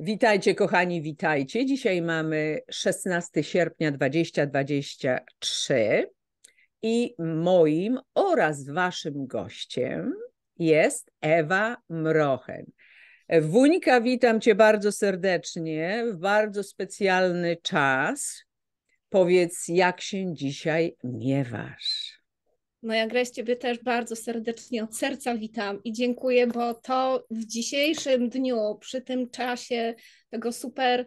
Witajcie, kochani, witajcie. Dzisiaj mamy 16 sierpnia 2023 i moim oraz waszym gościem jest Ewa Mrochen. Wuńka, witam cię bardzo serdecznie w bardzo specjalny czas. Powiedz, jak się dzisiaj miewasz? No ja Grace Ciebie też bardzo serdecznie od serca witam i dziękuję, bo to w dzisiejszym dniu, przy tym czasie tego super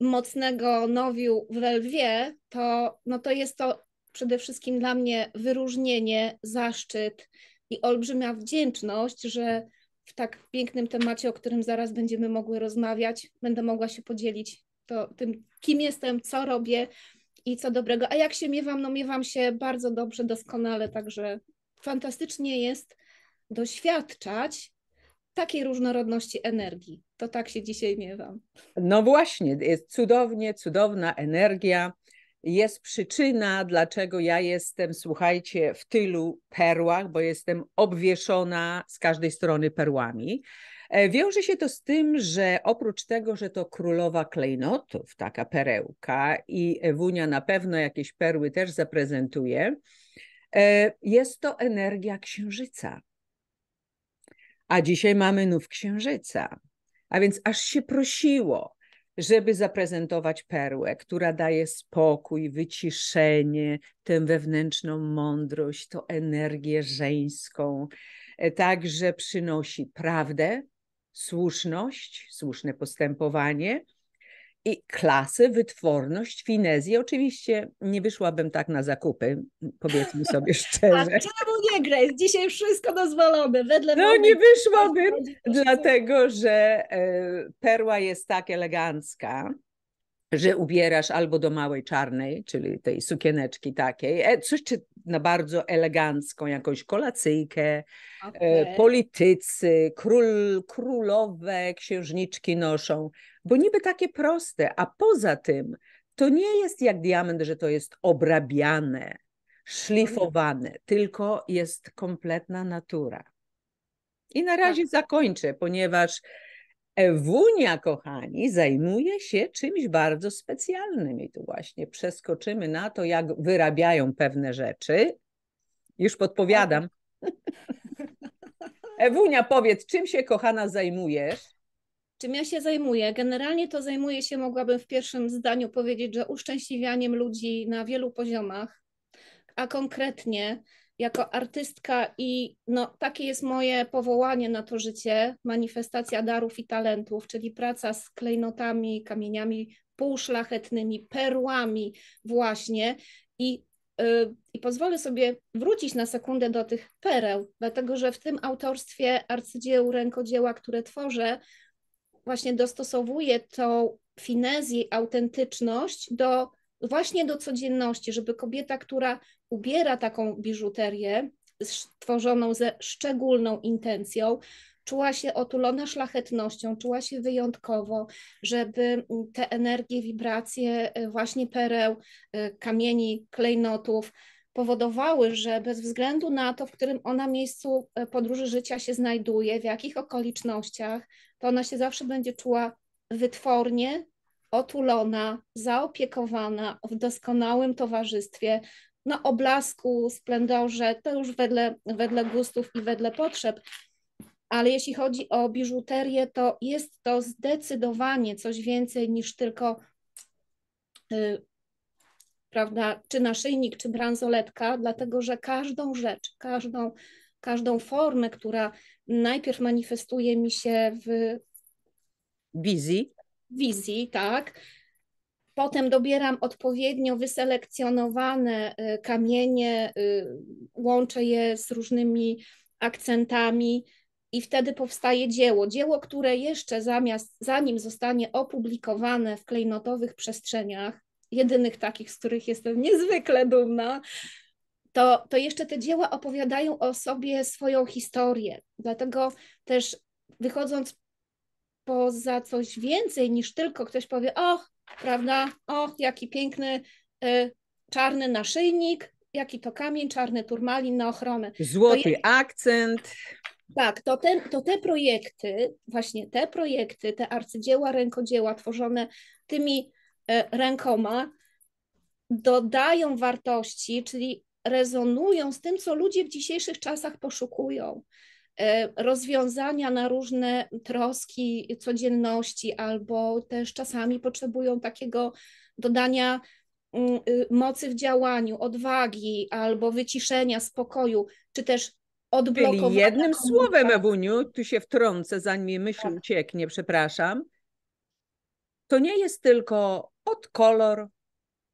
mocnego nowiu w Lelwie, to, no to jest to przede wszystkim dla mnie wyróżnienie, zaszczyt i olbrzymia wdzięczność, że w tak pięknym temacie, o którym zaraz będziemy mogły rozmawiać, będę mogła się podzielić to, tym, kim jestem, co robię i co dobrego. A jak się miewam? No miewam się bardzo dobrze, doskonale, także fantastycznie jest doświadczać takiej różnorodności energii. To tak się dzisiaj miewam. No właśnie, jest cudownie, cudowna energia. Jest przyczyna, dlaczego ja jestem, słuchajcie, w tylu perłach, bo jestem obwieszona z każdej strony perłami. E, wiąże się to z tym, że oprócz tego, że to królowa klejnotów, taka perełka i Ewunia na pewno jakieś perły też zaprezentuje, e, jest to energia księżyca. A dzisiaj mamy nów księżyca. A więc aż się prosiło, żeby zaprezentować perłę, która daje spokój, wyciszenie, tę wewnętrzną mądrość, tą energię żeńską. E, także przynosi prawdę, słuszność, słuszne postępowanie i klasy, wytworność, finezję. Oczywiście nie wyszłabym tak na zakupy, powiedzmy sobie szczerze. A czemu nie, Grace? Dzisiaj wszystko dozwolone. Wedle no nie wyszłabym, dlatego że e, perła jest tak elegancka, że ubierasz albo do małej czarnej, czyli tej sukieneczki takiej, e, coś czy na bardzo elegancką jakąś kolacyjkę, e, okay. politycy, król, królowe, księżniczki noszą, bo niby takie proste, a poza tym to nie jest jak diament, że to jest obrabiane, szlifowane, tylko jest kompletna natura. I na razie tak. zakończę, ponieważ Ewunia, kochani, zajmuje się czymś bardzo specjalnym i tu właśnie przeskoczymy na to, jak wyrabiają pewne rzeczy. Już podpowiadam. Ewunia, powiedz, czym się, kochana, zajmujesz? Czym ja się zajmuję? Generalnie to zajmuję się, mogłabym w pierwszym zdaniu powiedzieć, że uszczęśliwianiem ludzi na wielu poziomach, a konkretnie jako artystka i no, takie jest moje powołanie na to życie, manifestacja darów i talentów, czyli praca z klejnotami, kamieniami półszlachetnymi, perłami właśnie i y, i pozwolę sobie wrócić na sekundę do tych pereł, dlatego że w tym autorstwie arcydzieł, rękodzieła, które tworzę, właśnie dostosowuję tą finezję, autentyczność do właśnie do codzienności, żeby kobieta, która ubiera taką biżuterię stworzoną ze szczególną intencją, czuła się otulona szlachetnością, czuła się wyjątkowo, żeby mm, te energie, wibracje e, właśnie pereł, e, kamieni, klejnotów powodowały, że bez względu na to, w którym ona miejscu e, podróży życia się znajduje, w jakich okolicznościach, to ona się zawsze będzie czuła wytwornie, otulona, zaopiekowana, w doskonałym towarzystwie, na oblasku, splendorze, to już wedle, wedle gustów i wedle potrzeb. Ale jeśli chodzi o biżuterię, to jest to zdecydowanie coś więcej niż tylko yy, prawda, czy naszyjnik, czy bransoletka, dlatego że każdą rzecz, każdą, każdą formę, która najpierw manifestuje mi się w wizji, wizji, tak. Potem dobieram odpowiednio wyselekcjonowane y, kamienie, y, łączę je z różnymi akcentami i wtedy powstaje dzieło. Dzieło, które jeszcze zamiast, zanim zostanie opublikowane w klejnotowych przestrzeniach, jedynych takich, z których jestem niezwykle dumna, to, to jeszcze te dzieła opowiadają o sobie swoją historię. Dlatego też wychodząc poza coś więcej niż tylko ktoś powie, och, prawda, och, jaki piękny y, czarny naszyjnik, jaki to kamień, czarny turmalin na ochronę. Złoty je... akcent. Tak, to te, to te projekty, właśnie te projekty, te arcydzieła, rękodzieła tworzone tymi y, rękoma dodają wartości, czyli rezonują z tym, co ludzie w dzisiejszych czasach poszukują. E, rozwiązania na różne troski codzienności, albo też czasami potrzebują takiego dodania mm, y, mocy w działaniu, odwagi albo wyciszenia, spokoju, czy też odblokowania. Czyli jednym komunikację. słowem, Ewuniu, tu się wtrącę, zanim myśl tak. ucieknie, przepraszam. To nie jest tylko od kolor,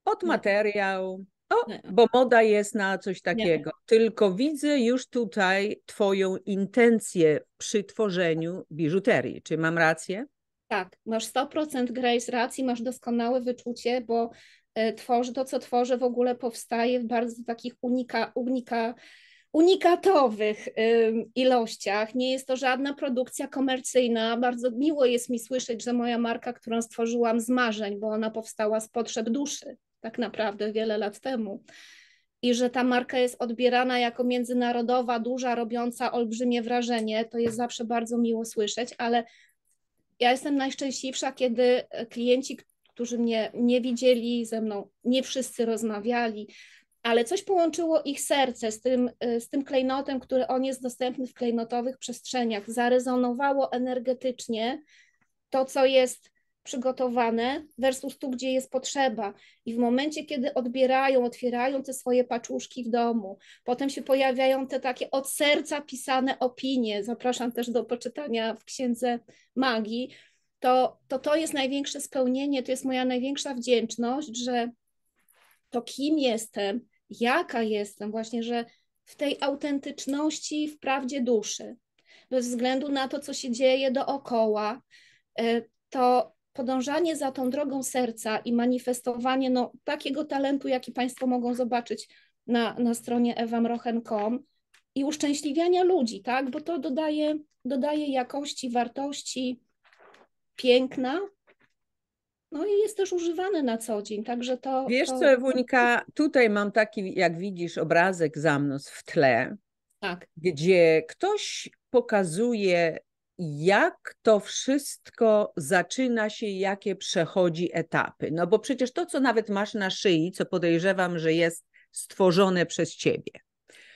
od tak. materiał, no, bo moda jest na coś takiego. Nie. Tylko widzę już tutaj Twoją intencję przy tworzeniu biżuterii. Czy mam rację? Tak, masz 100% Grace racji, masz doskonałe wyczucie, bo e, tworzy, to, co tworzę, w ogóle powstaje w bardzo takich unika, unika, unikatowych ilościach. Nie jest to żadna produkcja komercyjna. Bardzo miło jest mi słyszeć, że moja marka, którą stworzyłam z marzeń, bo ona powstała z potrzeb duszy tak naprawdę wiele lat temu. I że ta marka jest odbierana jako międzynarodowa, duża, robiąca olbrzymie wrażenie. To jest zawsze bardzo miło słyszeć, ale ja jestem najszczęśliwsza, kiedy klienci, którzy mnie nie widzieli ze mną, nie wszyscy rozmawiali, ale coś połączyło ich serce z tym, y, z tym klejnotem, który on jest dostępny w klejnotowych przestrzeniach. Zarezonowało energetycznie to, co jest przygotowane versus tu, gdzie jest potrzeba. I w momencie, kiedy odbierają, otwierają te swoje paczuszki w domu, potem się pojawiają te takie od serca pisane opinie. Zapraszam też do poczytania w księdze magii. To, to to jest największe spełnienie, to jest moja największa wdzięczność, że to kim jestem, jaka jestem, właśnie, że w tej autentyczności, w prawdzie duszy, bez względu na to, co się dzieje dookoła, e, to podążanie za tą drogą serca i manifestowanie no, takiego talentu, jaki Państwo mogą zobaczyć na, na stronie ewamrochen.com i uszczęśliwiania ludzi, tak? bo to dodaje, dodaje jakości, wartości, piękna. No i jest też używane na co dzień, także to... Wiesz to... co, Wunika, tutaj mam taki, jak widzisz, obrazek za mną w tle, tak. gdzie ktoś pokazuje jak to wszystko zaczyna się, jakie przechodzi etapy. No bo przecież to, co nawet masz na szyi, co podejrzewam, że jest stworzone przez ciebie.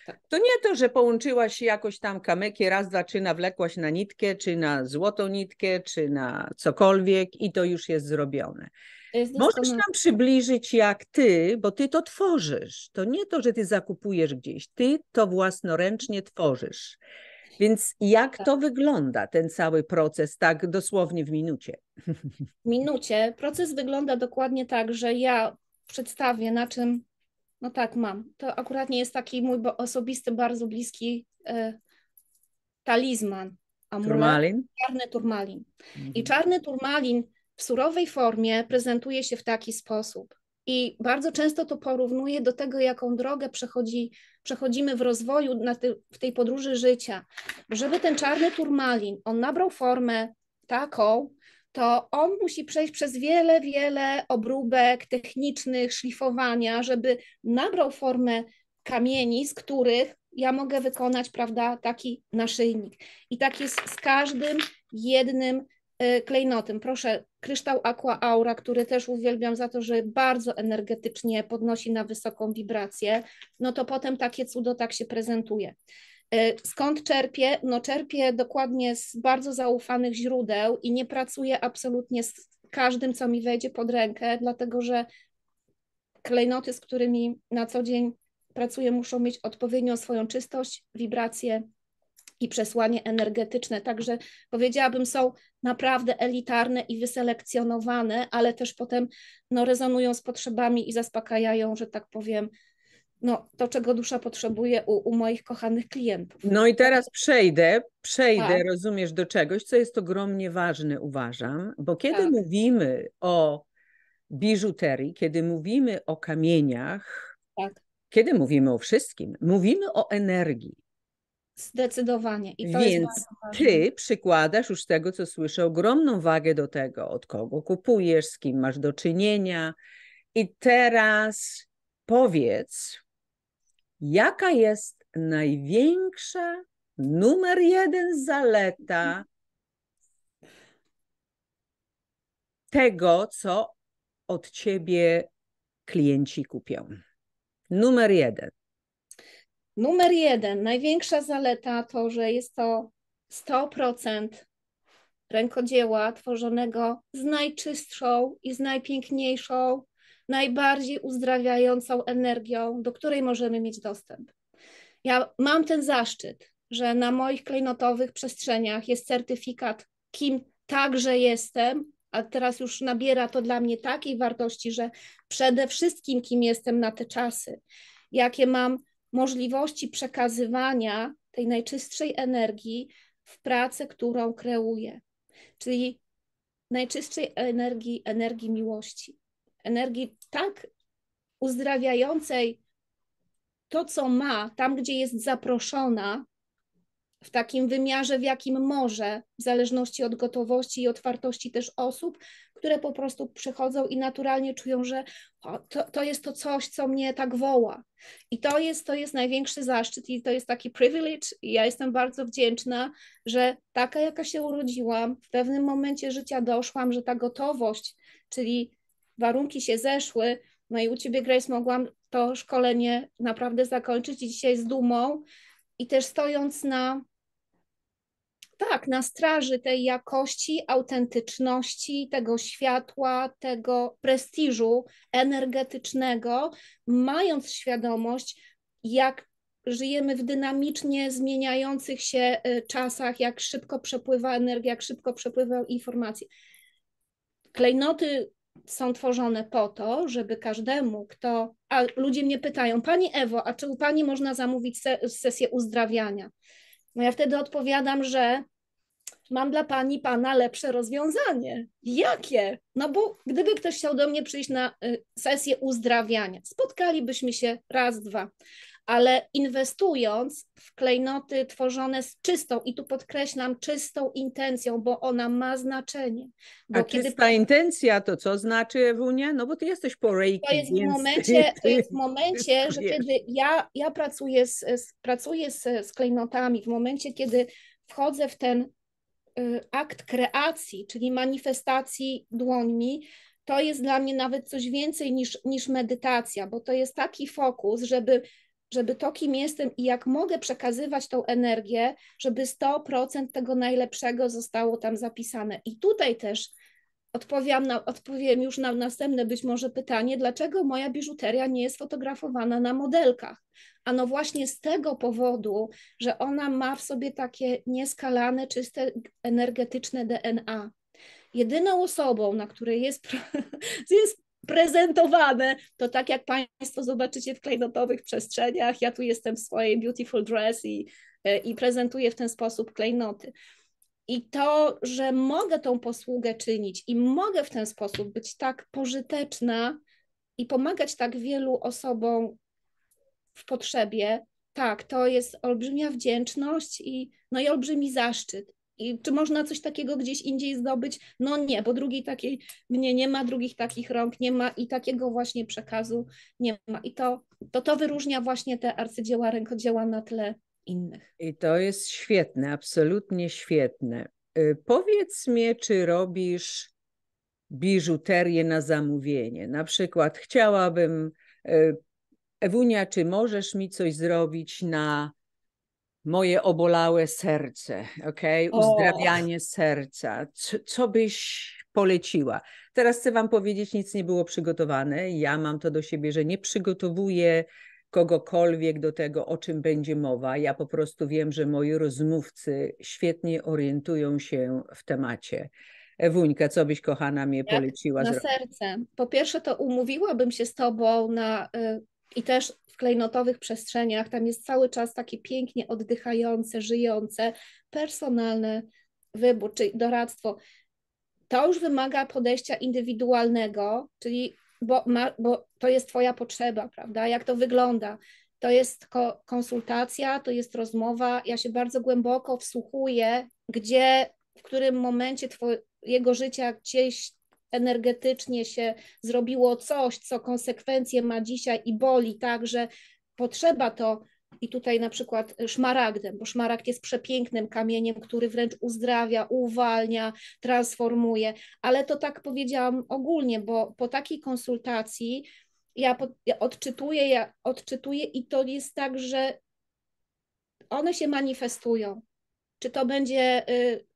Tak. To nie to, że połączyłaś się jakoś tam kamykie, raz, dwa, czy nawlekłaś na nitkę, czy na złotą nitkę, czy na cokolwiek i to już jest zrobione. Jest Możesz nam przybliżyć jak ty, bo ty to tworzysz. To nie to, że ty zakupujesz gdzieś, ty to własnoręcznie tworzysz. Więc jak tak. to wygląda, ten cały proces, tak dosłownie w minucie? W minucie. Proces wygląda dokładnie tak, że ja przedstawię, na czym. No tak, mam. To akurat nie jest taki mój osobisty, bardzo bliski y, talizman. Amulet, turmalin? Czarny turmalin. Mhm. I czarny turmalin w surowej formie prezentuje się w taki sposób. I bardzo często to porównuje do tego, jaką drogę przechodzi, przechodzimy w rozwoju ty, w tej podróży życia. Żeby ten czarny turmalin, on nabrał formę taką, to on musi przejść przez wiele, wiele obróbek technicznych, szlifowania, żeby nabrał formę kamieni, z których ja mogę wykonać, prawda, taki naszyjnik. I tak jest z każdym jednym E, klejnotem. Proszę, kryształ Aqua Aura, który też uwielbiam za to, że bardzo energetycznie podnosi na wysoką wibrację, no to potem takie cudo tak się prezentuje. E, skąd czerpię? No czerpię dokładnie z bardzo zaufanych źródeł i nie pracuję absolutnie z każdym, co mi wejdzie pod rękę, dlatego że klejnoty, z którymi na co dzień pracuję, muszą mieć odpowiednią swoją czystość, wibrację, i przesłanie energetyczne. Także powiedziałabym, są naprawdę elitarne i wyselekcjonowane, ale też potem no, rezonują z potrzebami i zaspokajają, że tak powiem, no, to, czego dusza potrzebuje u, u moich kochanych klientów. No i teraz przejdę, przejdę, tak. rozumiesz, do czegoś, co jest ogromnie ważne, uważam, bo kiedy tak. mówimy o biżuterii, kiedy mówimy o kamieniach, tak. kiedy mówimy o wszystkim, mówimy o energii. Zdecydowanie. I to Więc ty przykładasz już tego, co słyszę, ogromną wagę do tego, od kogo kupujesz, z kim masz do czynienia. I teraz powiedz, jaka jest największa, numer jeden zaleta tego, co od ciebie klienci kupią? Numer jeden. Numer jeden, największa zaleta to, że jest to 100% rękodzieła tworzonego z najczystszą i z najpiękniejszą, najbardziej uzdrawiającą energią, do której możemy mieć dostęp. Ja mam ten zaszczyt, że na moich klejnotowych przestrzeniach jest certyfikat, kim także jestem, a teraz już nabiera to dla mnie takiej wartości, że przede wszystkim kim jestem na te czasy, jakie mam możliwości przekazywania tej najczystszej energii w pracę, którą kreuje, czyli najczystszej energii, energii miłości, energii tak uzdrawiającej to, co ma, tam, gdzie jest zaproszona, w takim wymiarze, w jakim może, w zależności od gotowości i otwartości też osób, które po prostu przychodzą i naturalnie czują, że o, to, to jest to coś, co mnie tak woła. I to jest, to jest największy zaszczyt i to jest taki privilege. I ja jestem bardzo wdzięczna, że taka, jaka się urodziłam, w pewnym momencie życia doszłam, że ta gotowość, czyli warunki się zeszły, no i u Ciebie, Grace, mogłam to szkolenie naprawdę zakończyć i dzisiaj z dumą i też stojąc na tak, na straży tej jakości, autentyczności, tego światła, tego prestiżu energetycznego, mając świadomość, jak żyjemy w dynamicznie zmieniających się y, czasach, jak szybko przepływa energia, jak szybko przepływają informacje. Klejnoty są tworzone po to, żeby każdemu, kto. A ludzie mnie pytają, Pani Ewo, a czy u Pani można zamówić sesję uzdrawiania? No ja wtedy odpowiadam, że mam dla Pani Pana lepsze rozwiązanie. Jakie? No bo gdyby ktoś chciał do mnie przyjść na y, sesję uzdrawiania, spotkalibyśmy się raz, dwa ale inwestując w klejnoty tworzone z czystą, i tu podkreślam, czystą intencją, bo ona ma znaczenie. Bo A kiedy... czysta intencja to co znaczy, Ewunia? No bo ty jesteś po reiki, To jest więc... w momencie, to jest w momencie że kiedy ja, ja pracuję, z, z pracuję z, z klejnotami, w momencie, kiedy wchodzę w ten y, akt kreacji, czyli manifestacji dłońmi, to jest dla mnie nawet coś więcej niż, niż medytacja, bo to jest taki fokus, żeby żeby to, kim jestem i jak mogę przekazywać tą energię, żeby 100% tego najlepszego zostało tam zapisane. I tutaj też odpowiem, na, odpowiem już na następne być może pytanie, dlaczego moja biżuteria nie jest fotografowana na modelkach? A no właśnie z tego powodu, że ona ma w sobie takie nieskalane, czyste, energetyczne DNA. Jedyną osobą, na której jest, jest prezentowane, to tak jak Państwo zobaczycie w klejnotowych przestrzeniach, ja tu jestem w swojej beautiful dress i, e, i prezentuję w ten sposób klejnoty. I to, że mogę tą posługę czynić i mogę w ten sposób być tak pożyteczna i pomagać tak wielu osobom w potrzebie, tak, to jest olbrzymia wdzięczność i, no i olbrzymi zaszczyt. I czy można coś takiego gdzieś indziej zdobyć? No nie, bo drugiej takiej mnie nie ma, drugich takich rąk nie ma i takiego właśnie przekazu nie ma. I to to, to wyróżnia właśnie te arcydzieła rękodzieła na tle innych. I to jest świetne, absolutnie świetne. Y, powiedz mi, czy robisz biżuterię na zamówienie? Na przykład chciałabym, y, Ewunia, czy możesz mi coś zrobić na moje obolałe serce, okay? uzdrawianie oh. serca. Co, co, byś poleciła? Teraz chcę Wam powiedzieć, nic nie było przygotowane. Ja mam to do siebie, że nie przygotowuję kogokolwiek do tego, o czym będzie mowa. Ja po prostu wiem, że moi rozmówcy świetnie orientują się w temacie. Ewuńka, co byś kochana mnie poleciła? na serce. Po pierwsze, to umówiłabym się z Tobą na y, i też w klejnotowych przestrzeniach tam jest cały czas takie pięknie oddychające, żyjące, personalne wybór, czyli doradztwo. To już wymaga podejścia indywidualnego, czyli bo, ma, bo to jest Twoja potrzeba, prawda? Jak to wygląda? To jest ko- konsultacja, to jest rozmowa. Ja się bardzo głęboko wsłuchuję, gdzie, w którym momencie Twojego życia gdzieś energetycznie się zrobiło coś, co konsekwencje ma dzisiaj i boli, także potrzeba to i tutaj na przykład szmaragdem, bo szmaragd jest przepięknym kamieniem, który wręcz uzdrawia, uwalnia, transformuje, ale to tak powiedziałam ogólnie, bo po takiej konsultacji ja, ja odczytuję, ja odczytuję i to jest tak, że one się manifestują. Czy to będzie y,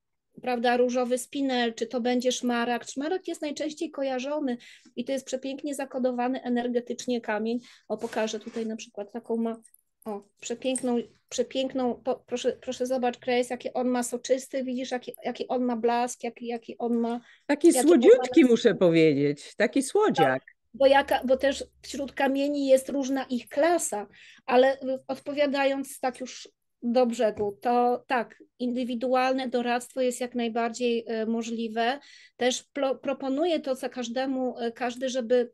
prawda, różowy spinel, czy to będzie szmaragd. Szmaragd jest najczęściej kojarzony i to jest przepięknie zakodowany energetycznie kamień. O, pokażę tutaj na przykład taką ma, o, przepiękną, przepiękną, po, proszę, proszę zobacz Grace, jaki on ma soczysty, widzisz jaki, jaki on ma blask, jaki, jaki on ma... Taki słodziutki ma... muszę powiedzieć, taki słodziak. Tak, bo, jaka, bo też wśród kamieni jest różna ich klasa, ale odpowiadając tak już do brzegu. To tak, indywidualne doradztwo jest jak najbardziej e, możliwe. Też pro, proponuję to, co każdemu, e, każdy, żeby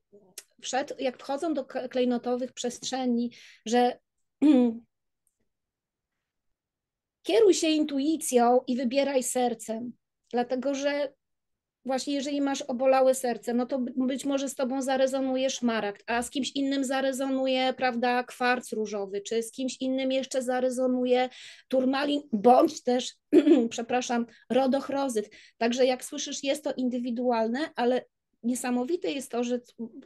wszedł, jak wchodzą do klejnotowych przestrzeni, że kieruj się intuicją i wybieraj sercem, dlatego że właśnie jeżeli masz obolałe serce, no to być może z tobą zarezonuje szmaragd, a z kimś innym zarezonuje, prawda, kwarc różowy, czy z kimś innym jeszcze zarezonuje turmalin, bądź też, przepraszam, rodochrozyt. Także jak słyszysz, jest to indywidualne, ale niesamowite jest to, że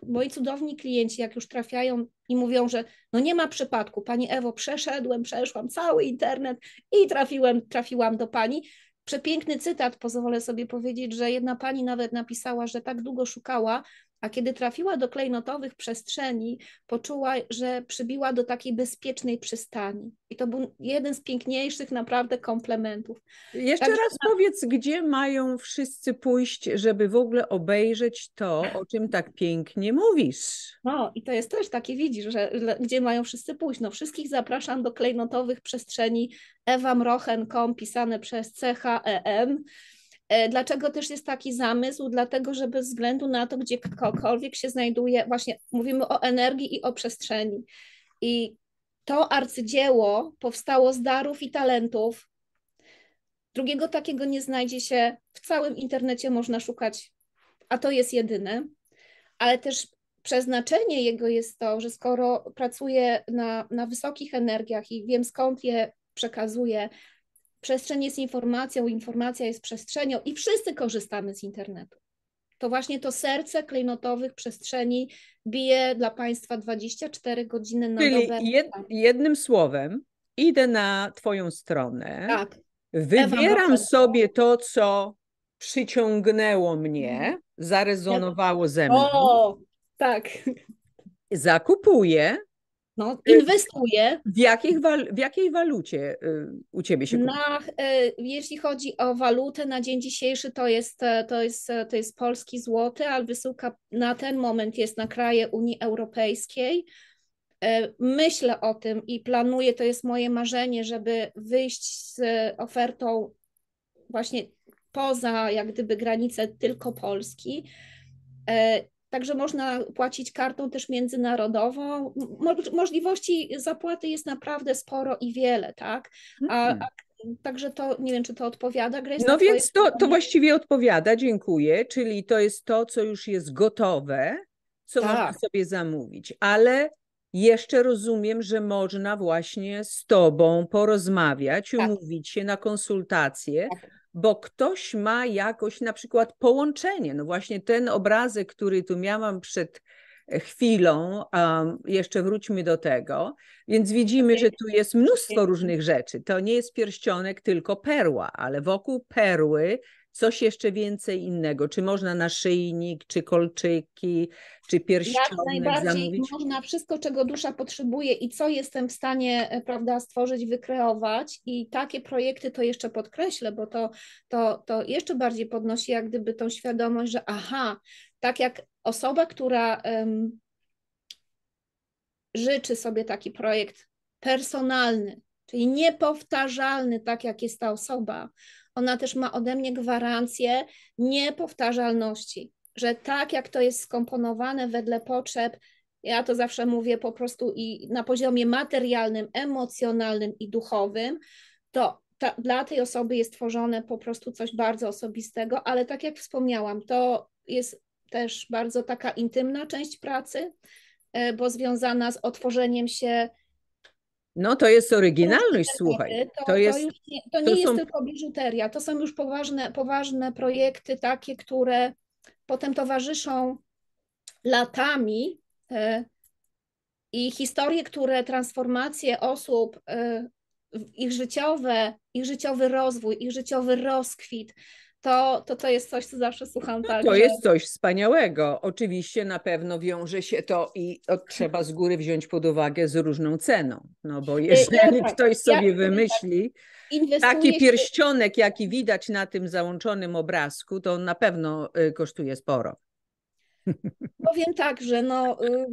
moi cudowni klienci, jak już trafiają i mówią, że no nie ma przypadku, Pani Ewo, przeszedłem, przeszłam cały internet i trafiłem, trafiłam do Pani, Przepiękny cytat, pozwolę sobie powiedzieć, że jedna pani nawet napisała, że tak długo szukała, a kiedy trafiła do klejnotowych przestrzeni, poczuła, że przybiła do takiej bezpiecznej przystani. I to był jeden z piękniejszych naprawdę komplementów. Jeszcze Także... raz tak. powiedz, gdzie mają wszyscy pójść, żeby w ogóle obejrzeć to, o czym tak pięknie mówisz. No i to jest też takie, widzisz, że, że gdzie mają wszyscy pójść. No wszystkich zapraszam do klejnotowych przestrzeni ewamrochen.com pisane przez CHEM. E, dlaczego też jest taki zamysł? Dlatego, że bez względu na to, gdziekolwiek się znajduje, właśnie mówimy o energii i o przestrzeni. I to arcydzieło powstało z darów i talentów. Drugiego takiego nie znajdzie się w całym internecie, można szukać, a to jest jedyne. Ale też przeznaczenie jego jest to, że skoro pracuję na, na wysokich energiach i wiem skąd je przekazuję, Przestrzeń jest informacją, informacja jest przestrzenią i wszyscy korzystamy z internetu. To właśnie to serce klejnotowych przestrzeni bije dla Państwa 24 godziny na Czyli dobę. Jed, jednym słowem, idę na Twoją stronę, tak. wybieram sobie to, co przyciągnęło mnie, mhm. zarezonowało ze mną. O, tak. Zakupuję, no, y, inwestuję. W, jakich w jakiej walucie y, u Ciebie się kupuje? Na, y, jeśli chodzi o walutę na dzień dzisiejszy, to jest, e, to jest, e, to jest polski złoty, ale wysyłka na ten moment jest na kraje Unii Europejskiej. E, myślę o tym i planuję, to jest moje marzenie, żeby wyjść z ofertą właśnie poza jak gdyby granice tylko Polski Także można płacić kartą też międzynarodową. możliwości zapłaty jest naprawdę sporo i wiele, tak? A, mhm. a Także to nie wiem, czy to odpowiada. Grace, no więc to, to właściwie odpowiada, dziękuję. Czyli to jest to, co już jest gotowe, co tak. można sobie zamówić. Ale jeszcze rozumiem, że można właśnie z Tobą porozmawiać, tak. umówić tak. się na konsultacje, tak bo ktoś ma jakoś na przykład połączenie. No właśnie ten obrazek, który tu miałam przed e, chwilą, um, jeszcze wróćmy do tego, więc widzimy, że tu jest mnóstwo różnych rzeczy. To nie jest pierścionek, tylko perła, ale wokół perły coś jeszcze więcej innego? Czy można naszyjnik, czy kolczyki, czy pierścionek Jak najbardziej zamówić? można wszystko, czego dusza potrzebuje i co jestem w stanie e, prawda, stworzyć, wykreować i takie projekty to jeszcze podkreślę, bo to, to, to jeszcze bardziej podnosi jak gdyby tą świadomość, że aha, tak jak osoba, która um, życzy sobie taki projekt personalny, czyli niepowtarzalny, tak jak jest ta osoba, ona też ma ode mnie gwarancję niepowtarzalności, że tak jak to jest skomponowane wedle potrzeb, ja to zawsze mówię po prostu i na poziomie materialnym, emocjonalnym i duchowym, to ta, dla tej osoby jest tworzone po prostu coś bardzo osobistego, ale tak jak wspomniałam, to jest też bardzo taka intymna część pracy, e, bo związana z otworzeniem się no to jest oryginalność, to słuchaj. To, to, jest, to, nie, to nie jest są... tylko biżuteria, to są już poważne, poważne projekty, takie, które potem towarzyszą latami y, i historie, które transformacje osób, y, ich życiowe, ich życiowy rozwój, ich życiowy rozkwit, to, to to jest coś, co zawsze słucham. Tak, to że... jest coś wspaniałego. Oczywiście na pewno wiąże się to i trzeba z góry wziąć pod uwagę z różną ceną. No bo y, jeżeli ja, tak, ktoś sobie ja, tak. wymyśli tak, taki pierścionek, jaki widać na tym załączonym obrazku, to on na pewno y, kosztuje sporo. Powiem tak, że no. Y,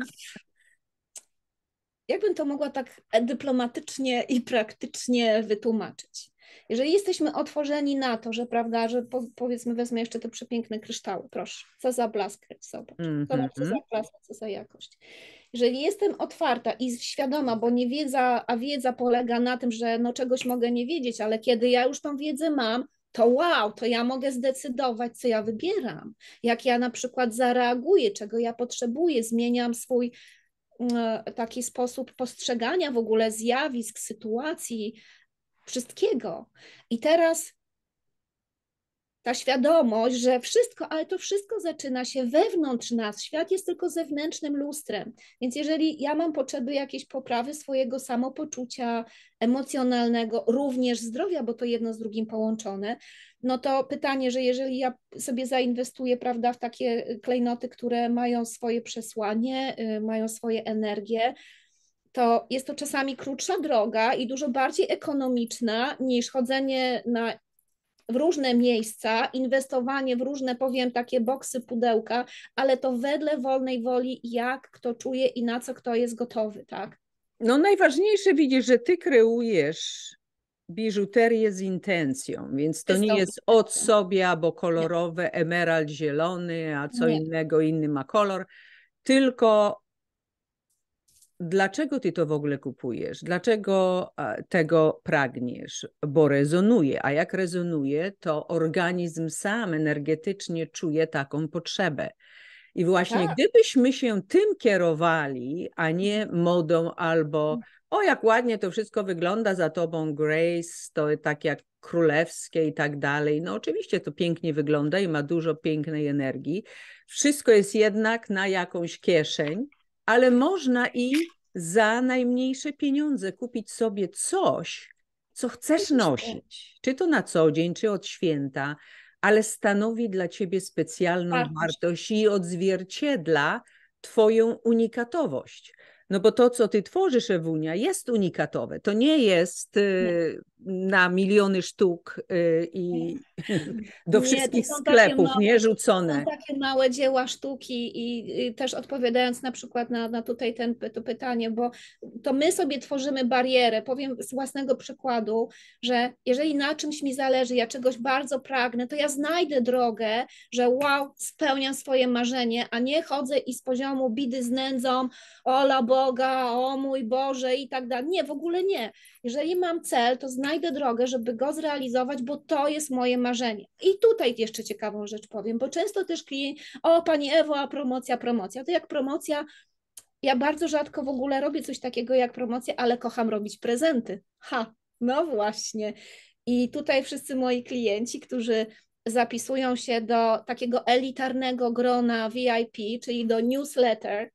jakbym to mogła tak dyplomatycznie i praktycznie wytłumaczyć? Jeżeli jesteśmy otworzeni na to, że prawda, że po, powiedzmy wezmę jeszcze te przepiękne kryształy, proszę, co za blask, zobacz, mm co za blask, co za jakość. Jeżeli jestem otwarta i świadoma, bo nie wiedza, a wiedza polega na tym, że no czegoś mogę nie wiedzieć, ale kiedy ja już tą wiedzę mam, to wow, to ja mogę zdecydować, co ja wybieram, jak ja na przykład zareaguję, czego ja potrzebuję, zmieniam swój mm, e, taki sposób postrzegania w ogóle zjawisk, sytuacji, wszystkiego. I teraz ta świadomość, że wszystko, ale to wszystko zaczyna się wewnątrz nas. Świat jest tylko zewnętrznym lustrem. Więc jeżeli ja mam potrzeby jakiejś poprawy swojego samopoczucia emocjonalnego, również zdrowia, bo to jedno z drugim połączone, no to pytanie, że jeżeli ja sobie zainwestuję, prawda, w takie klejnoty, które mają swoje przesłanie, y, mają swoje energię, to jest to czasami krótsza droga i dużo bardziej ekonomiczna niż chodzenie na w różne miejsca, inwestowanie w różne, powiem, takie boksy, pudełka, ale to wedle wolnej woli, jak kto czuje i na co kto jest gotowy, tak? No najważniejsze widzisz, że ty kreujesz biżuterię z intencją, więc to, nie jest od sobie, bo kolorowe, nie. emerald zielony, a co nie. innego, inny ma kolor, tylko dlaczego ty to w ogóle kupujesz, dlaczego e, tego pragniesz, bo rezonuje, a jak rezonuje, to organizm sam energetycznie czuje taką potrzebę. I właśnie tak. gdybyśmy się tym kierowali, a nie modą albo mm. o jak ładnie to wszystko wygląda za tobą, Grace, to tak jak królewskie i tak dalej. No oczywiście to pięknie wygląda i ma dużo pięknej energii. Wszystko jest jednak na jakąś kieszeń ale można i za najmniejsze pieniądze kupić sobie coś, co chcesz nosić, czy to na co dzień, czy od święta, ale stanowi dla ciebie specjalną wartość, wartość i odzwierciedla Twoją unikatowość. No bo to, co ty tworzysz, Ewunia, jest unikatowe. To nie jest y, nie na miliony sztuk y, i do wszystkich nie, sklepów, małe, nie rzucone. są takie małe dzieła sztuki i, i też odpowiadając na przykład na, na tutaj ten, to pytanie, bo to my sobie tworzymy barierę. Powiem z własnego przykładu, że jeżeli na czymś mi zależy, ja czegoś bardzo pragnę, to ja znajdę drogę, że wow, spełniam swoje marzenie, a nie chodzę i z poziomu bidy z nędzą, ola Boga, o mój Boże i tak dalej. Nie, w ogóle nie. Jeżeli mam cel, to znajdę drogę, żeby go zrealizować, bo to jest moje marzenie. I tutaj jeszcze ciekawą rzecz powiem, bo często też klienci, o Pani Ewo, a promocja, promocja. To jak promocja, ja bardzo rzadko w ogóle robię coś takiego jak promocja, ale kocham robić prezenty. Ha, no właśnie. I tutaj wszyscy moi klienci, którzy zapisują się do takiego elitarnego grona VIP, czyli do newsletter,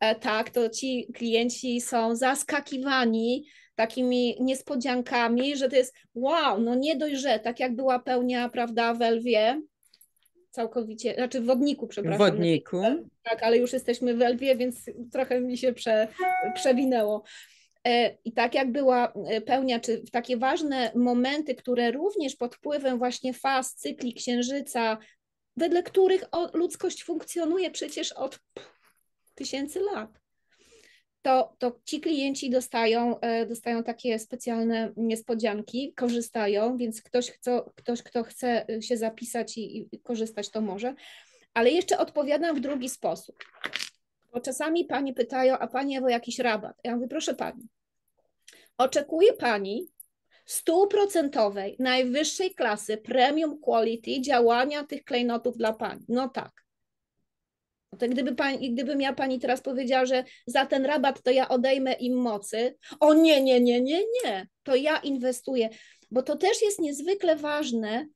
e, tak, to ci klienci są zaskakiwani takimi niespodziankami, że to jest wow, no nie dość, że tak jak była pełnia, prawda, w Elwie, całkowicie, znaczy w wodniku, przepraszam. W wodniku. Tak, tak, ale już jesteśmy w Elwie, więc trochę mi się prze, przewinęło. E, I tak jak była e, pełnia, czy w takie ważne momenty, które również pod wpływem właśnie faz, cykli księżyca, wedle których ludzkość funkcjonuje przecież od tysięcy lat to, to ci klienci dostają, e, dostają takie specjalne niespodzianki, korzystają, więc ktoś, kto, ktoś, kto chce e, się zapisać i, i korzystać, to może. Ale jeszcze odpowiadam w drugi sposób. Bo czasami pani pytają, a pani Ewo, jakiś rabat? Ja mówię, proszę pani, Oczekuje pani stuprocentowej, najwyższej klasy, premium quality działania tych klejnotów dla pani. No tak, to gdyby, pani, gdyby miała Pani teraz powiedziała, że za ten rabat to ja odejmę im mocy, o nie, nie, nie, nie, nie, to ja inwestuję, bo to też jest niezwykle ważne,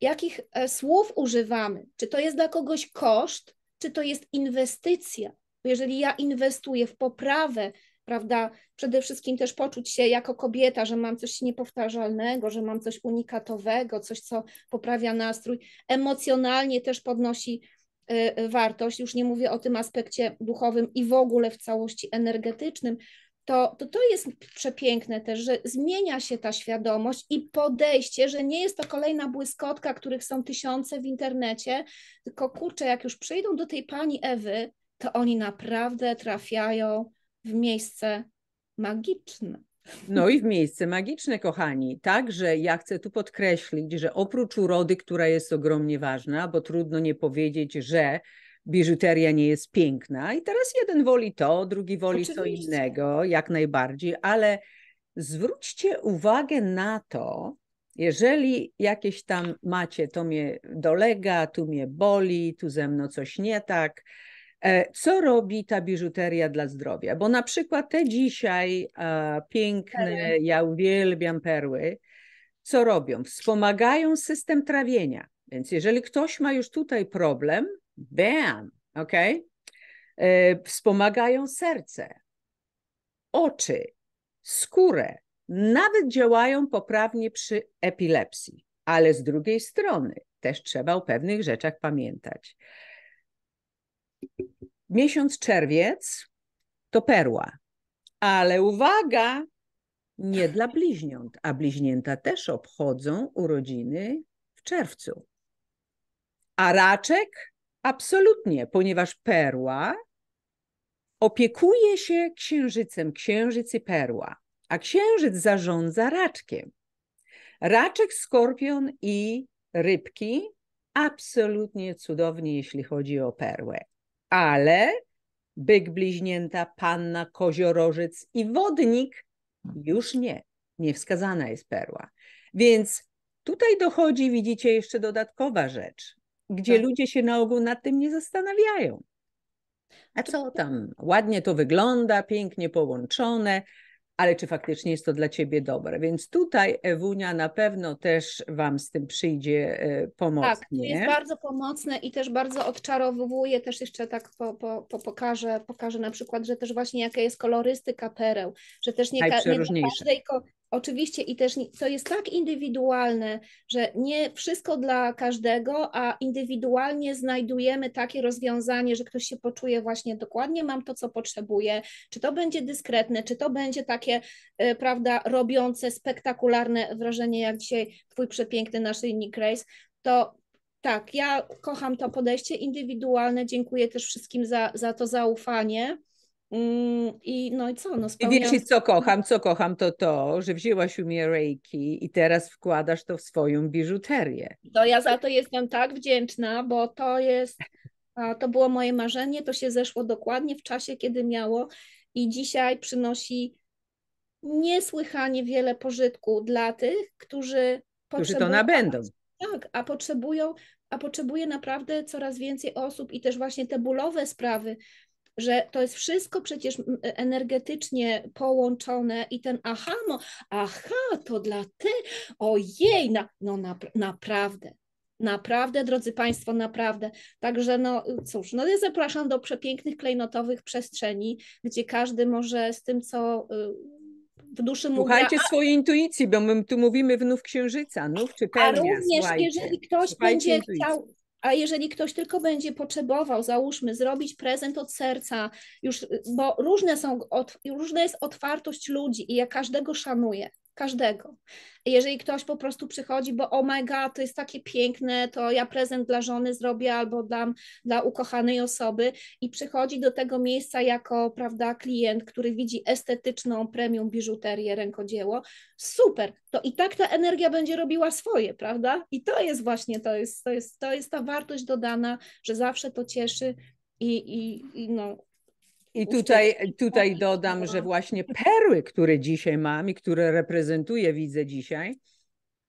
jakich e, słów używamy. Czy to jest dla kogoś koszt, czy to jest inwestycja. Jeżeli ja inwestuję w poprawę, prawda, przede wszystkim też poczuć się jako kobieta, że mam coś niepowtarzalnego, że mam coś unikatowego, coś, co poprawia nastrój, emocjonalnie też podnosi Y, y, wartość, już nie mówię o tym aspekcie duchowym i w ogóle w całości energetycznym, to, to to jest przepiękne też, że zmienia się ta świadomość i podejście, że nie jest to kolejna błyskotka, których są tysiące w internecie, tylko kurczę, jak już przyjdą do tej pani Ewy, to oni naprawdę trafiają w miejsce magiczne. No i w miejsce magiczne, kochani. Także ja chcę tu podkreślić, że oprócz urody, która jest ogromnie ważna, bo trudno nie powiedzieć, że biżuteria nie jest piękna i teraz jeden woli to, drugi woli Oczywiście. co innego, jak najbardziej, ale zwróćcie uwagę na to, jeżeli jakieś tam macie, to mnie dolega, tu mnie boli, tu ze mną coś nie tak, E, co robi ta biżuteria dla zdrowia? Bo na przykład te dzisiaj e, piękne, ja uwielbiam perły, co robią? Wspomagają system trawienia. Więc jeżeli ktoś ma już tutaj problem, bam, ok? E, wspomagają serce, oczy, skórę, nawet działają poprawnie przy epilepsji. Ale z drugiej strony też trzeba o pewnych rzeczach pamiętać. Miesiąc czerwiec to perła, ale uwaga, nie dla bliźniąt, a bliźnięta też obchodzą urodziny w czerwcu. A raczek? Absolutnie, ponieważ perła opiekuje się księżycem, księżycy perła, a księżyc zarządza raczkiem. Raczek, skorpion i rybki absolutnie cudownie, jeśli chodzi o perłę ale byk bliźnięta, panna, koziorożec i wodnik już nie, niewskazana jest perła. Więc tutaj dochodzi, widzicie, jeszcze dodatkowa rzecz, gdzie tak. ludzie się na ogół nad tym nie zastanawiają. A co tam? Ładnie to wygląda, pięknie połączone, ale czy faktycznie jest to dla ciebie dobre. Więc tutaj Ewunia na pewno też wam z tym przyjdzie e, tak, pomocnie. Tak, jest bardzo pomocne i też bardzo odczarowuje, też jeszcze tak po, po, po pokażę, pokażę na przykład, że też właśnie jaka jest kolorystyka pereł, że też nie, nie, każdej, Oczywiście i też to jest tak indywidualne, że nie wszystko dla każdego, a indywidualnie znajdujemy takie rozwiązanie, że ktoś się poczuje właśnie dokładnie mam to, co potrzebuję, czy to będzie dyskretne, czy to będzie takie, e, prawda, robiące spektakularne wrażenie, jak dzisiaj Twój przepiękny naszyjnik Grace, to tak, ja kocham to podejście indywidualne, dziękuję też wszystkim za, za to zaufanie Mm, I no i co? No spełnia... Wiesz, co kocham? Co kocham to to, że wzięłaś u mnie rejki i teraz wkładasz to w swoją biżuterię. To ja za to jestem tak wdzięczna, bo to jest, to było moje marzenie, to się zeszło dokładnie w czasie, kiedy miało i dzisiaj przynosi niesłychanie wiele pożytku dla tych, którzy, którzy to nabędą. Tak, a potrzebują, a potrzebuje naprawdę coraz więcej osób i też właśnie te bólowe sprawy, że to jest wszystko przecież e, energetycznie połączone i ten aha, no, aha, to dla ty, ojej, na, no na, naprawdę, Naprawdę, drodzy Państwo, naprawdę. Także no cóż, no ja zapraszam do przepięknych klejnotowych przestrzeni, gdzie każdy może z tym, co y, w duszy mówi. Słuchajcie swojej intuicji, bo my tu mówimy wnów księżyca, nów czy pełnia. A również słuchajcie. jeżeli ktoś słuchajcie będzie intuicji. chciał a jeżeli ktoś tylko będzie potrzebował, załóżmy, zrobić prezent od serca, już, bo różne są, od, różna jest otwartość ludzi i ja każdego szanuję każdego. Jeżeli ktoś po prostu przychodzi, bo oh my god, to jest takie piękne, to ja prezent dla żony zrobię albo dla, dla ukochanej osoby i przychodzi do tego miejsca jako, prawda, klient, który widzi estetyczną premium biżuterię, rękodzieło, super, to i tak ta energia będzie robiła swoje, prawda? I to jest właśnie, to jest, to jest, to jest ta wartość dodana, że zawsze to cieszy i, i, i no, i tutaj, e, tutaj dodam, że właśnie perły, które dzisiaj mam i które reprezentuję, widzę dzisiaj,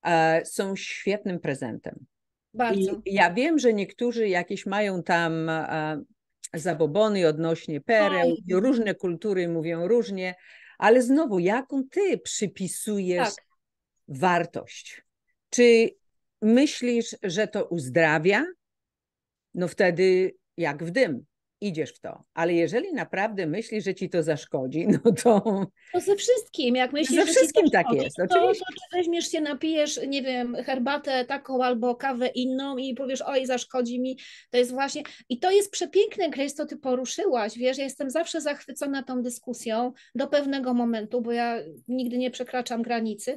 e, są świetnym prezentem. Bardzo. I ja wiem, że niektórzy jakieś mają tam e, zabobony odnośnie pereł, i różne kultury mówią różnie, ale znowu, jaką ty przypisujesz tak. wartość? Czy myślisz, że to uzdrawia? No wtedy jak w dym idziesz w to. Ale jeżeli naprawdę myślisz, że ci to zaszkodzi, no to. To ze wszystkim, jak myślisz, ze że wszystkim ci to tak jest. To, oczywiście. to, czy weźmiesz się, napijesz, nie wiem, herbatę taką albo kawę inną i powiesz, oj, zaszkodzi mi, to jest właśnie. I to jest przepiękne, Grace, to ty poruszyłaś. Wiesz, ja jestem zawsze zachwycona tą dyskusją do pewnego momentu, bo ja nigdy nie przekraczam granicy.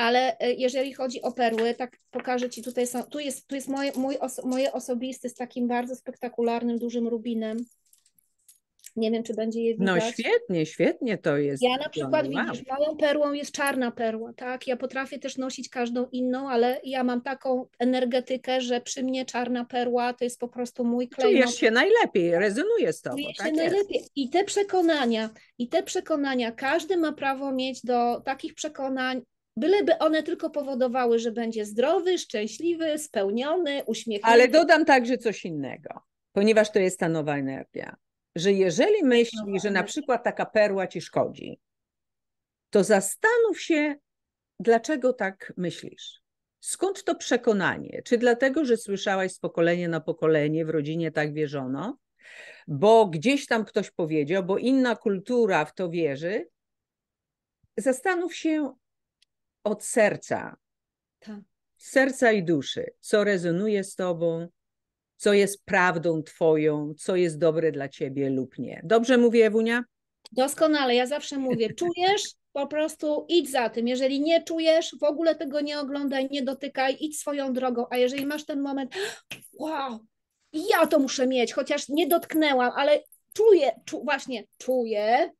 Ale e, jeżeli chodzi o perły, tak pokażę Ci tutaj, są, tu jest, tu jest moje, mój oso, moje osobiste z takim bardzo spektakularnym, dużym rubinem. Nie wiem, czy będzie je no, widać. No świetnie, świetnie to jest. Ja na przykład, no, widzisz, wow. moją perłą jest czarna perła, tak? Ja potrafię też nosić każdą inną, ale ja mam taką energetykę, że przy mnie czarna perła to jest po prostu mój klejnot. Czujesz się najlepiej, rezonuje z tobą. Czujesz tak się jest. najlepiej. I te przekonania, i te przekonania, każdy ma prawo mieć do takich przekonań, Byleby one tylko powodowały, że będzie zdrowy, szczęśliwy, spełniony, uśmiechnięty. Ale dodam także coś innego, ponieważ to jest ta nowa energia. Że jeżeli myśli, że na przykład taka perła ci szkodzi, to zastanów się, dlaczego tak myślisz. Skąd to przekonanie? Czy dlatego, że słyszałaś z pokolenia na pokolenie, w rodzinie tak wierzono, bo gdzieś tam ktoś powiedział, bo inna kultura w to wierzy? Zastanów się, od serca. Tak. Serca i duszy, co rezonuje z tobą, co jest prawdą twoją, co jest dobre dla ciebie lub nie. Dobrze mówię, Ewunia? Doskonale, ja zawsze mówię, czujesz, po prostu idź za tym. Jeżeli nie czujesz, w ogóle tego nie oglądaj, nie dotykaj, idź swoją drogą. A jeżeli masz ten moment, wow, ja to muszę mieć, chociaż nie dotknęłam, ale czuję, czu, właśnie czuję,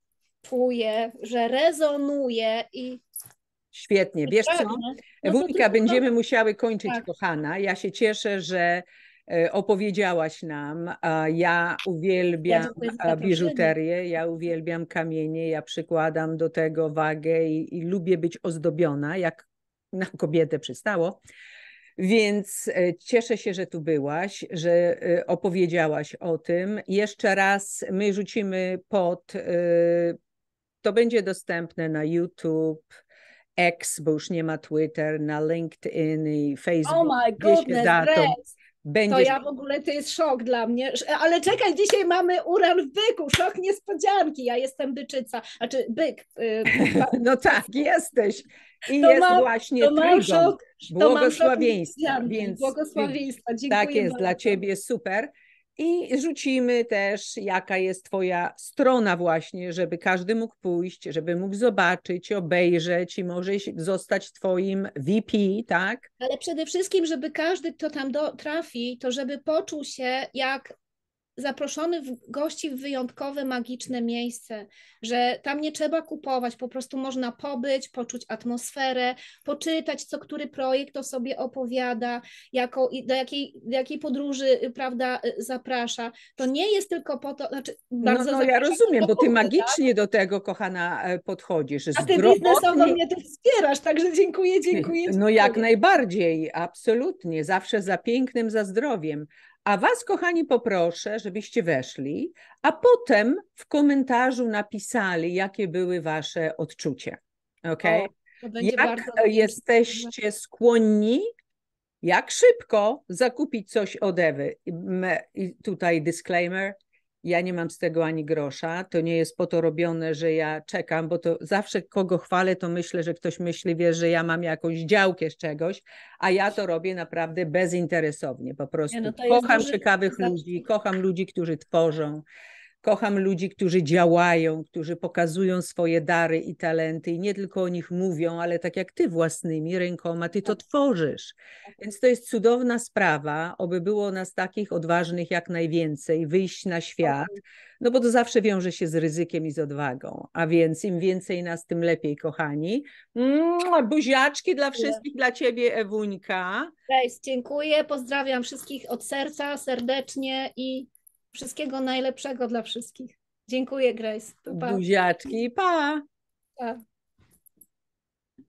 czuję, że rezonuje i Świetnie. Wiesz co, no Wujka, będziemy musiały kończyć, tak. kochana. Ja się cieszę, że e, opowiedziałaś nam. Ja uwielbiam ja biżuterię, ja uwielbiam kamienie, ja przykładam do tego wagę i, i lubię być ozdobiona, jak na kobietę przystało. Więc e, cieszę się, że tu byłaś, że e, opowiedziałaś o tym. Jeszcze raz my rzucimy pod. To będzie dostępne na YouTube X, bo już nie ma Twitter, na LinkedIn i oh Facebook. Oh my goodness, Będziesz... To ja w ogóle to jest szok dla mnie. Ale czekaj, dzisiaj mamy uran w byku, szok niespodzianki. Ja jestem byczyca, znaczy byk. Y, no tak, jesteś. I to jest mam, właśnie to trygon. Szok, błogosławieństwa. To więc, błogosławieństwa. Dziękuję tak jest, bardzo. dla ciebie super. I rzucimy też, jaka jest Twoja strona, właśnie, żeby każdy mógł pójść, żeby mógł zobaczyć, obejrzeć i może zostać Twoim VP, tak? Ale przede wszystkim, żeby każdy, kto tam do, trafi, to żeby poczuł się jak zaproszony w gości w wyjątkowe, magiczne miejsce, że tam nie trzeba kupować, po prostu można pobyć, poczuć atmosferę, poczytać, co który projekt o sobie opowiada, jako, do, jakiej, do jakiej podróży, y, prawda, y, zaprasza. To nie jest tylko po to, znaczy no, bardzo... No, no ja rozumiem, bo ty magicznie tak? do tego, kochana, e, podchodzisz. A ty biznesowo mnie tu wspierasz, także dziękuję, dziękuję. No jak najbardziej, absolutnie, zawsze za pięknym, za zdrowiem, a Was, kochani, poproszę, żebyście weszli, a potem w komentarzu napisali, jakie były Wasze odczucia. Okay? O, jak jesteście skłonni, jak szybko zakupić coś od Ewy? Tutaj disclaimer: ja nie mam z tego ani grosza, to nie jest po to robione, że ja czekam, bo to zawsze kogo chwalę, to myślę, że ktoś myśli, wie, że ja mam jakąś działkę z czegoś, a ja to robię naprawdę bezinteresownie, po prostu. Nie, no kocham ciekawych ludzi, kocham ludzi, którzy tworzą, Kocham ludzi, którzy działają, którzy pokazują swoje dary i talenty i nie tylko o nich mówią, ale tak jak ty własnymi rękoma, ty to tak. tworzysz. Więc to jest cudowna sprawa, oby było nas takich odważnych jak najwięcej, wyjść na świat, no bo to zawsze wiąże się z ryzykiem i z odwagą. A więc im więcej nas, tym lepiej, kochani. buziaczki dla wszystkich, dla ciebie, Ewuńka. Cześć, dziękuję, pozdrawiam wszystkich od serca, serdecznie i Wszystkiego najlepszego dla wszystkich. Dziękuję, Grace. Pa. Buziaczki, pa! pa.